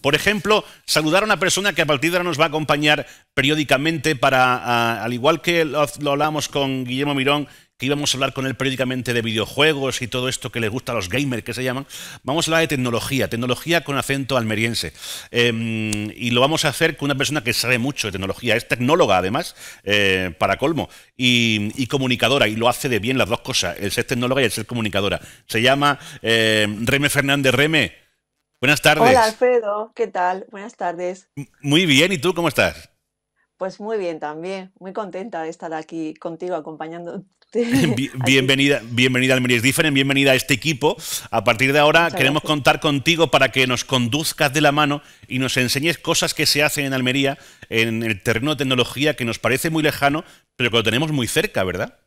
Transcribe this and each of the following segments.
Por ejemplo, saludar a una persona que a partir de ahora nos va a acompañar periódicamente para, al igual que lo, hablábamos con Guillermo Mirón, que íbamos a hablar con él periódicamente de videojuegos y todo esto que les gusta a los gamers que se llaman, vamos a hablar de tecnología, tecnología con acento almeriense. Em, y lo vamos a hacer con una persona que sabe mucho de tecnología, es tecnóloga además, eh, para colmo, y, comunicadora, y lo hace de bien las dos cosas, el ser tecnóloga y el ser comunicadora. Se llama eh, Reme Fernández Reme. Buenas tardes. Hola Alfredo, ¿qué tal? Buenas tardes. Muy bien, ¿y tú cómo estás? Pues muy bien también, muy contenta de estar aquí contigo acompañándote. bienvenida, bienvenida Almería. Es Different, bienvenida a este equipo. A partir de ahora queremos contar contigo para que nos conduzcas de la mano y nos enseñes cosas que se hacen en Almería en el terreno de tecnología que nos parece muy lejano, pero que lo tenemos muy cerca, ¿verdad?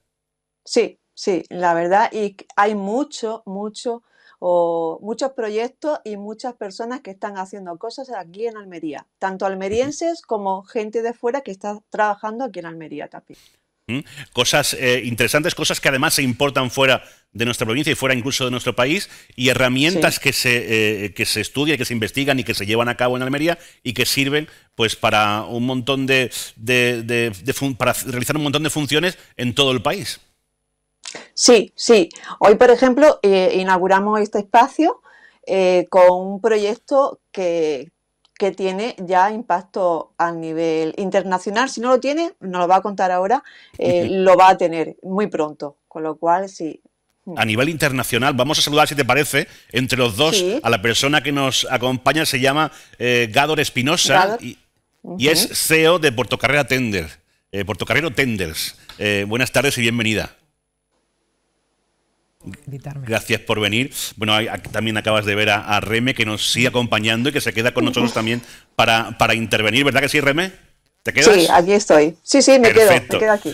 Sí, sí, la verdad, y hay mucho, mucho o muchos proyectos y muchas personas que están haciendo cosas aquí en Almería, tanto almerienses como gente de fuera que está trabajando aquí en Almería también. Cosas eh, interesantes, cosas que además se importan fuera de nuestra provincia y fuera incluso de nuestro país, y herramientas que, se, eh, que se estudian, que se investigan y que se llevan a cabo en Almería y que sirven pues para un montón para realizar un montón de funciones en todo el país. Sí, sí. Hoy, por ejemplo, eh, inauguramos este espacio eh, con un proyecto que, tiene ya impacto a nivel internacional. Si no lo tiene, no lo va a contar ahora, eh, lo va a tener muy pronto. Con lo cual, sí, mm. a nivel internacional. Vamos a saludar, si te parece, entre los dos, a la persona que nos acompaña, se llama eh, Gador Espinosa y, es CEO de Portocarrera Tender, Portocarrero Tenders. buenas tardes y bienvenida. Gracias por venir. Bueno, también acabas de ver a, Reme que nos sigue acompañando y que se queda con nosotros también para, intervenir, ¿verdad que sí, Reme? ¿Te quedas? Sí, aquí estoy. Sí, sí, me quedo, me quedo aquí.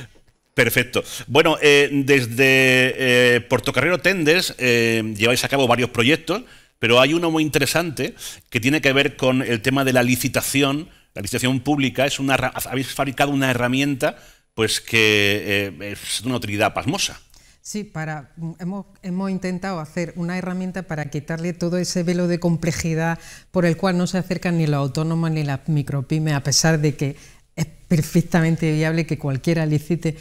Perfecto. Bueno, eh, desde eh, Portocarrero Tendes eh, lleváis a cabo varios proyectos, pero hay uno muy interesante que tiene que ver con el tema de la licitación. La licitación pública es una, habéis fabricado una herramienta pues que es una utilidad pasmosa. Sí, para, mm, hemos, hemos, intentado hacer una herramienta para quitarle todo ese velo de complejidad por el cual no se acercan ni los autónomos ni las micropymes, a pesar de que es perfectamente viable que cualquiera licite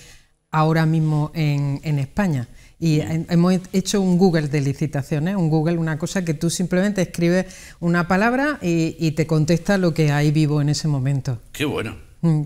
ahora mismo en, España. Y mm. hemos hecho un Google de licitaciones, un Google, una cosa que tú simplemente escribes una palabra y, y te contesta lo que hay vivo en ese momento. Qué bueno. Mm,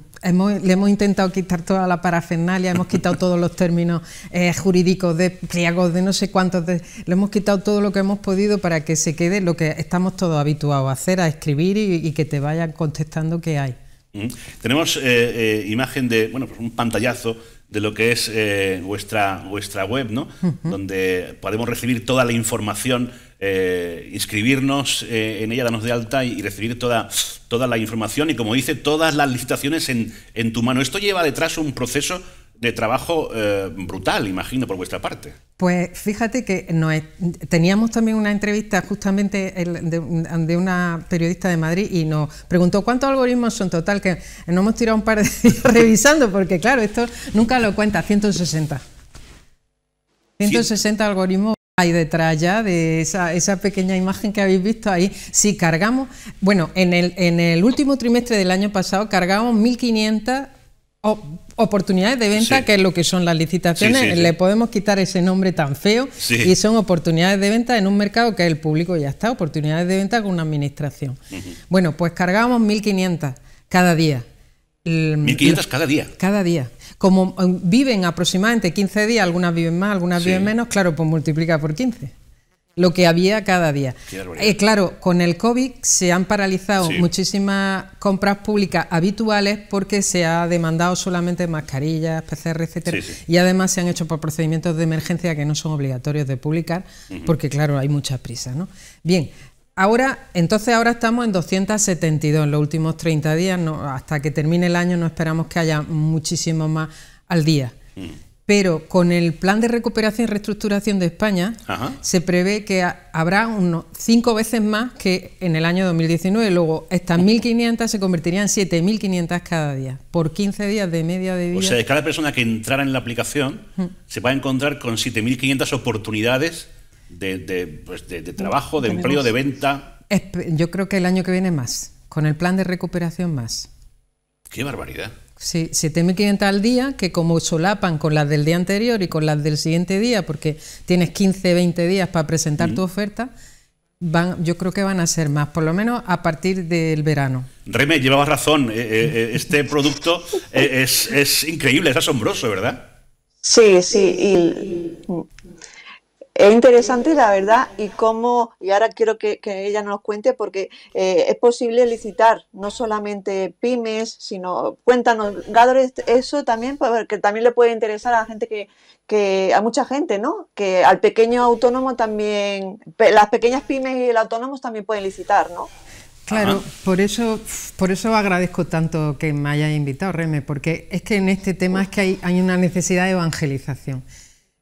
le hemos intentado quitar toda la parafernalia, hemos quitado todos los términos eh, jurídicos de pliegos, de no sé cuántos, le hemos quitado todo lo que hemos podido para que se quede lo que estamos todos habituados a hacer, a escribir y, que te vayan contestando qué hay. Mm. Tenemos eh, eh, imagen de bueno, pues un pantallazo de lo que es eh, vuestra, vuestra web, ¿no? Donde podemos recibir toda la información, eh, inscribirnos eh, en ella, darnos de alta y, recibir toda, toda la información y, como dice, todas las licitaciones en, en tu mano. Esto lleva detrás un proceso de trabajo eh, brutal, imagino, por vuestra parte. Pues fíjate que no teníamos también una entrevista justamente de, una periodista de Madrid y nos preguntó cuántos algoritmos son total, que nos hemos tirado un par de revisando, porque claro, esto nunca lo cuenta, 160. 160 algoritmos hay detrás ya de esa, pequeña imagen que habéis visto ahí. Si cargamos, bueno, en el, en el último trimestre del año pasado cargamos 1.500 oportunidades de venta, que es lo que son las licitaciones, le podemos quitar ese nombre tan feo y son oportunidades de venta en un mercado que el público ya está, oportunidades de venta con una administración. Bueno, pues cargábamos 1.500 cada día. 1.500 cada día. Cada día. Como eh, viven aproximadamente 15 días, algunas viven más, algunas viven menos, claro, pues multiplica por 15 lo que había cada día. Eh, claro, con el COVID se han paralizado muchísimas compras públicas habituales porque se ha demandado solamente mascarillas, PCR, etcétera, y además se han hecho por procedimientos de emergencia que no son obligatorios de publicar, porque claro, hay mucha prisa, ¿no? Bien, Ahora, entonces ahora estamos en 272 en los últimos 30 días, hasta que termine el año no esperamos que haya muchísimo más al día. Mm pero con el plan de recuperación y reestructuración de España se prevé que habrá unos cinco veces más que en el año 2019. Luego, estas 1.500 se convertirían en 7.500 cada día, por 15 días de media de vida. O sea, cada persona que entrara en la aplicación mm. se va a encontrar con 7.500 oportunidades de, pues, de, de, trabajo, de empleo, de pues, venta. Yo creo que el año que viene más, con el plan de recuperación más. ¡Qué barbaridad! Sí, 7.500 al día, que como solapan con las del día anterior y con las del siguiente día, porque tienes 15, 20 días para presentar tu oferta, van, yo creo que van a ser más, por lo menos a partir del verano. Reme, llevaba razón, eh, eh, eh, este producto es, es, increíble, es asombroso, ¿verdad? Sí, sí, y es interesante, la verdad, y cómo, y ahora quiero que, ella nos cuente, porque eh, es posible licitar no solamente pymes, sino, cuéntanos, Gador, eso también, porque pues, también le puede interesar a la gente que, a mucha gente, ¿no? Que al pequeño autónomo también, las pequeñas pymes y el autónomo también pueden licitar, ¿no? Claro, por eso, por eso agradezco tanto que me haya invitado, Reme, porque es que en este tema es que hay, hay una necesidad de evangelización.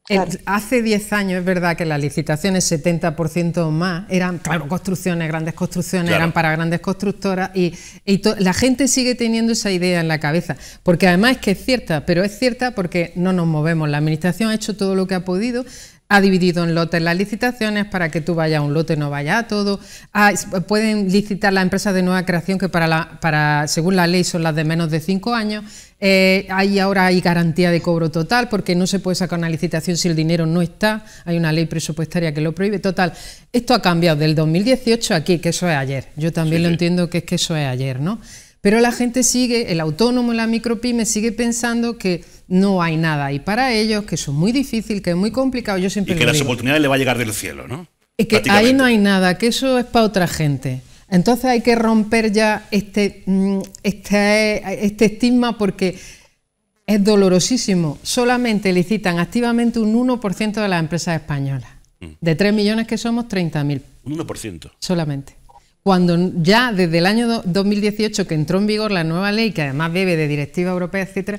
Eh, hace 10 años es verdad que las licitaciones 70% más eran, claro, construcciones, grandes construcciones, eran para grandes constructoras y, y la gente sigue teniendo esa idea en la cabeza, porque además es que es cierta, pero es cierta porque no nos movemos. La Administración ha hecho todo lo que ha podido, ha dividido en lotes las licitaciones para que tú vayas a un lote, no vayas a todo. Ah, pueden licitar las empresas de nueva creación que para la, para, según la ley son las de menos de cinco años. Eh, ahí ahora hay garantía de cobro total porque no se puede sacar una licitación si el dinero no está. Hay una ley presupuestaria que lo prohíbe. Total, esto ha cambiado del 2018 aquí, que eso es ayer. Yo también lo entiendo que es que eso es ayer, ¿no? Pero la gente sigue, el autónomo, la micropyme, sigue pensando que no hay nada Y para ellos, que eso es muy difícil, que es muy complicado. Yo siempre y que las oportunidades le va a llegar del cielo, ¿no? Y que ahí no hay nada, que eso es para otra gente. Entonces hay que romper ya este, mm, este, este estigma porque es dolorosísimo. Solamente licitan activamente un 1% de las empresas españolas. Mm. De 3 millones que somos, 30.000. Un 1%. Solamente cuando ya desde el año 2018 que entró en vigor la nueva ley, que además bebe de directiva europea, etcétera,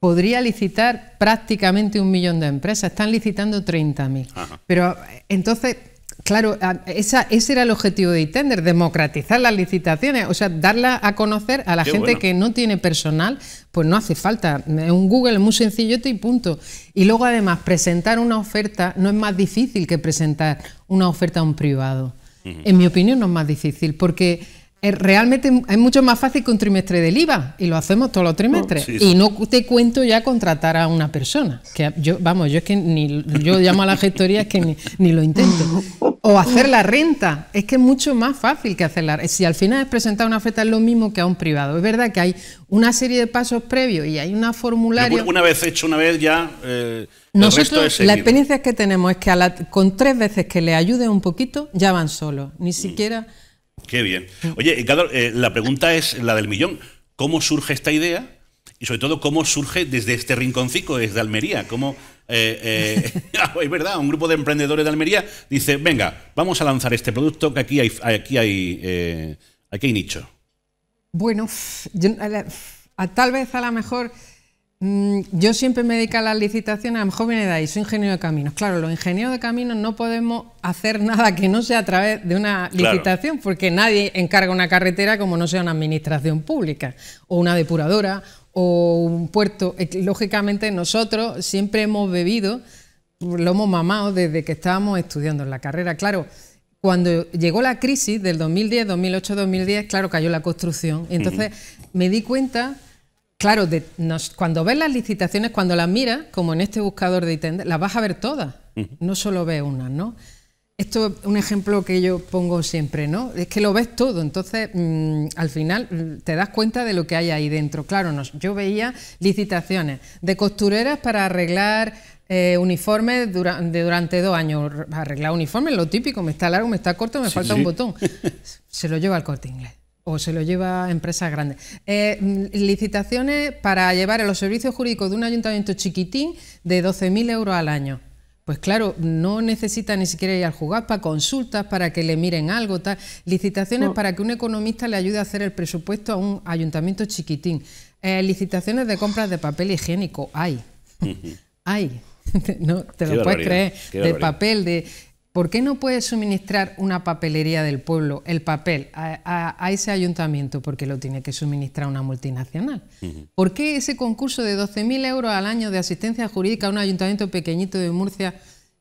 podría licitar prácticamente un millón de empresas. Están licitando 30.000. Pero entonces, claro, ese era el objetivo de ITENDER, democratizar las licitaciones, o sea, darla a conocer a la gente que no tiene personal, pues no hace falta. Un Google muy sencillito y punto. Y luego además, presentar una oferta no es más difícil que presentar una oferta a un privado en mi opinión no es más difícil, porque realmente es mucho más fácil que un trimestre del IVA y lo hacemos todos los trimestres. Oh, y no te cuento ya contratar a una persona. Que yo, vamos, yo es que ni yo llamo a la gestoría es que ni lo intento. O hacer la renta. Es que es mucho más fácil que hacer Si al final es presentar una oferta es lo mismo que a un privado. Es verdad que hay una serie de pasos previos y hay una formulario. Una, vez hecho, una vez ya. Eh, Nosotros, la experiencia que tenemos es que con tres veces que le ayude un poquito, ya van solos. Ni mm. siquiera. Qué bien. Oye, eh, la pregunta es la del millón. ¿Cómo surge esta idea? Y sobre todo, ¿cómo surge desde este rinconcico desde Almería? ¿Cómo, eh, eh, ah, es verdad, un grupo de emprendedores de Almería dice, venga, vamos a lanzar este producto que aquí hay, aquí hay, eh, nicho. Bueno, a, tal vez a lo mejor mm, yo siempre me dedico a las licitaciones a viene de ahí, soy ingeniero de caminos. Claro, los ingenieros de caminos no podemos hacer nada que no sea a través de una licitación, porque nadie encarga una carretera como no sea una administración pública o una depuradora o un puerto. Lógicamente nosotros siempre hemos bebido, lo hemos mamado desde que estábamos estudiando en la carrera. Claro, cuando llegó la crisis del 2010, 2008, 2010, claro, cayó la construcción. Entonces me di cuenta, claro, de, cuando ves las licitaciones, cuando las miras, como en este buscador de Itender, las vas a ver todas, no solo ves una, ¿no? Esto es un ejemplo que yo pongo siempre, ¿no? Es que lo ves todo, entonces mm, al final mm, te das cuenta de lo que hay ahí dentro. Claro, yo veía licitaciones de costureras para arreglar eh, uniformes durante dos años. Arreglar uniformes, lo típico, me está largo, me está corto, me falta un botón. Se lo lleva al corte inglés o se lo lleva a empresas grandes. Eh, mm, licitaciones para llevar a los servicios jurídicos de un ayuntamiento chiquitín de 12.000 euros al año. Pues claro, no necesita ni siquiera ir al para consultas para que le miren algo, tal, licitaciones para que un economista le ayude a hacer el presupuesto a un ayuntamiento chiquitín, eh, licitaciones de compras de papel higiénico, hay, hay, no te lo puedes creer, de papel, de ¿Por qué no puede suministrar una papelería del pueblo el papel a, ese ayuntamiento? Porque lo tiene que suministrar una multinacional. ¿Por qué ese concurso de 12.000 euros al año de asistencia jurídica a un ayuntamiento pequeñito de Murcia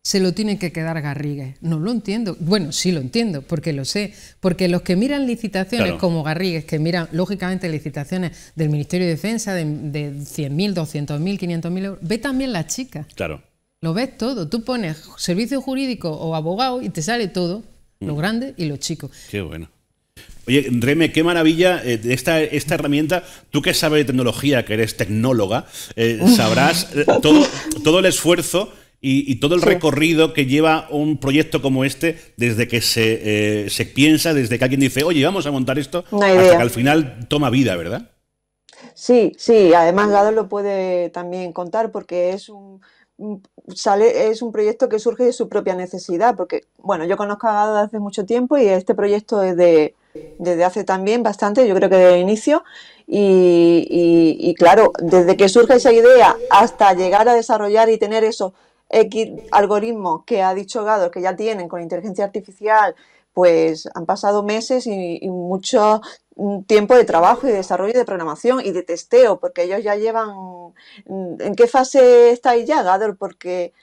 se lo tiene que quedar Garrigues? No lo entiendo. Bueno, sí lo entiendo, porque lo sé. Porque los que miran licitaciones como Garrigues, que miran lógicamente licitaciones del Ministerio de Defensa de, de 100.000, 200.000, 500.000 euros, ve también las chicas. Claro. Lo ves todo. Tú pones servicio jurídico o abogado y te sale todo, lo mm. grande y lo chico. Qué bueno. Oye, Reme, qué maravilla eh, esta, herramienta. Tú que sabes de tecnología, que eres tecnóloga, eh, sabrás eh, todo, todo el esfuerzo y, todo el recorrido que lleva un proyecto como este desde que se, piensa, desde que alguien dice, oye, vamos a montar esto, hasta que al final toma vida, ¿verdad? Sí, sí, además Gado lo puede también contar porque es un, sale, es un proyecto que surge de su propia necesidad, porque, bueno, yo conozco a Gado desde hace mucho tiempo y este proyecto es desde hace también bastante, yo creo que desde el inicio, y, y, claro, desde que surge esa idea hasta llegar a desarrollar y tener esos X algoritmos que ha dicho Gado, que ya tienen con inteligencia artificial pues han pasado meses y, mucho mm, tiempo de trabajo y de desarrollo de programación y de testeo, porque ellos ya llevan... Mm, ¿En qué fase estáis ya, Gador? Porque...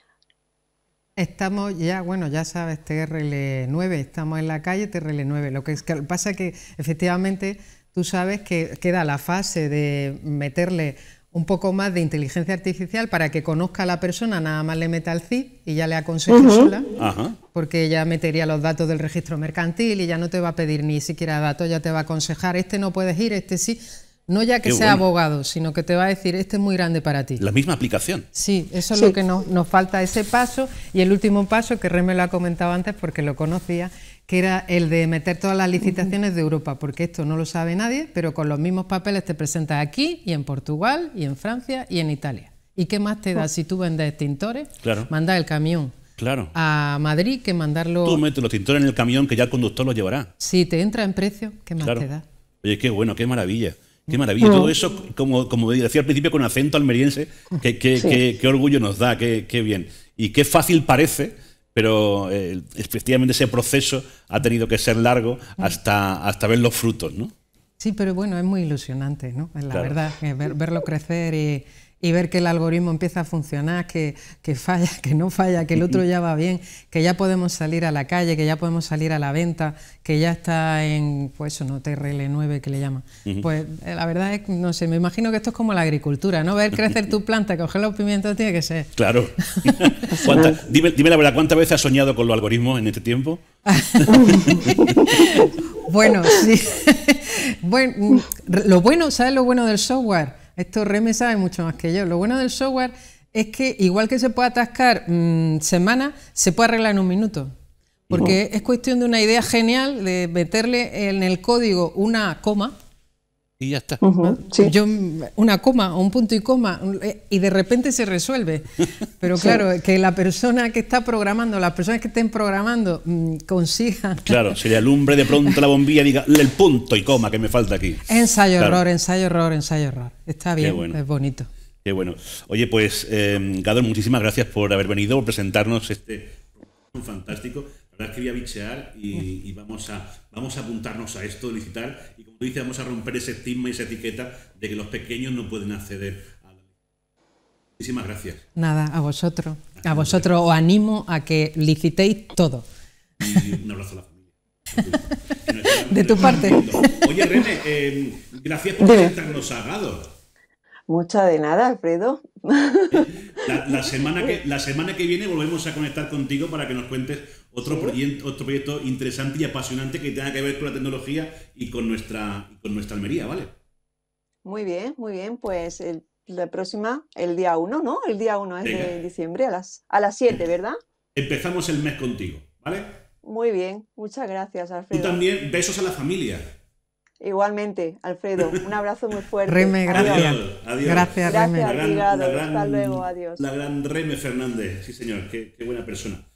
Estamos ya, bueno, ya sabes, TRL9, estamos en la calle TRL9. Lo que pasa es que efectivamente tú sabes que queda la fase de meterle un poco más de inteligencia artificial para que conozca a la persona, nada más le meta el CID y ya le aconseje sola, porque ya metería los datos del registro mercantil y ya no te va a pedir ni siquiera datos, ya te va a aconsejar, este no puedes ir, este sí. No ya que sea abogado, sino que te va a decir, este es muy grande para ti. La misma aplicación. Sí, eso es lo que nos, nos falta, ese paso. Y el último paso, que Reme lo ha comentado antes porque lo conocía, que era el de meter todas las licitaciones de Europa, porque esto no lo sabe nadie, pero con los mismos papeles te presentas aquí y en Portugal y en Francia y en Italia. ¿Y qué más te da oh. si tú vendes tintores... Claro. Manda el camión claro. a Madrid que mandarlo... Tú metes los tintores en el camión que ya el conductor los llevará. Si te entra en precio, ¿qué más te da? Oye, qué bueno, qué maravilla. Qué maravilla. Mm. Todo eso, como, como decía al principio, con acento almeriense, qué, qué, qué orgullo nos da, qué, bien. Y qué fácil parece pero eh, efectivamente ese proceso ha tenido que ser largo mm. hasta, hasta ver los frutos, ¿no? Sí, pero bueno, es muy ilusionante, ¿no? La verdad, eh, verlo crecer y, eh, y ver que el algoritmo empieza a funcionar, que, falla, que no falla, que el otro ya va bien, que ya podemos salir a la calle, que ya podemos salir a la venta, que ya está en, pues eso, no, TRL9 que le llaman. Pues eh, la verdad es, no sé, me imagino que esto es como la agricultura, ¿no? Ver crecer tu planta, coger los pimientos tiene que ser. Claro. dime, dime la verdad, ¿cuántas veces has soñado con los algoritmos en este tiempo? bueno, sí. bueno, lo bueno, ¿sabes lo bueno del software? Esto Reme sabe mucho más que yo. Lo bueno del software es que igual que se puede atascar mm, semana, semanas, se puede arreglar en un minuto. Porque es cuestión de una idea genial de meterle en el código una coma y ya está. Yo una coma un punto y coma eh, y de repente se resuelve. Pero claro, que la persona que está programando, las personas que estén programando mm, consigan. Claro, se le alumbre de pronto la bombilla y diga el punto y coma que me falta aquí. Ensayo error, ensayo error, ensayo error. Está bien, es bonito. Qué bueno. Oye, pues eh, muchísimas gracias por haber venido, a presentarnos este fantástico. Quería que bichear y, vamos, a, vamos a apuntarnos a esto, licitar, y como tú dices, vamos a romper ese estigma y esa etiqueta de que los pequeños no pueden acceder a la Muchísimas gracias. Nada, a vosotros. A vosotros os animo a que licitéis todo. un abrazo a la familia. de tu parte. Oye, René, em, gracias por presentarnos a Gado. Mucha de nada, Alfredo. la, semana que, la semana que viene volvemos a conectar contigo para que nos cuentes otro, proyecto, otro proyecto interesante y apasionante que tenga que ver con la tecnología y con nuestra, con nuestra Almería, ¿vale? Muy bien, muy bien. Pues la próxima, el día 1, ¿no? El día 1 es de diciembre a las, a las 7, ¿verdad? Empezamos el mes contigo, ¿vale? Muy bien, muchas gracias, Alfredo. Tú también, besos a la familia. Igualmente, Alfredo, un abrazo muy fuerte. Reme, gracias. Adiós. Adiós. Gracias, Reme. Hasta luego, adiós. La gran Reme Fernández, sí señor, qué buena persona.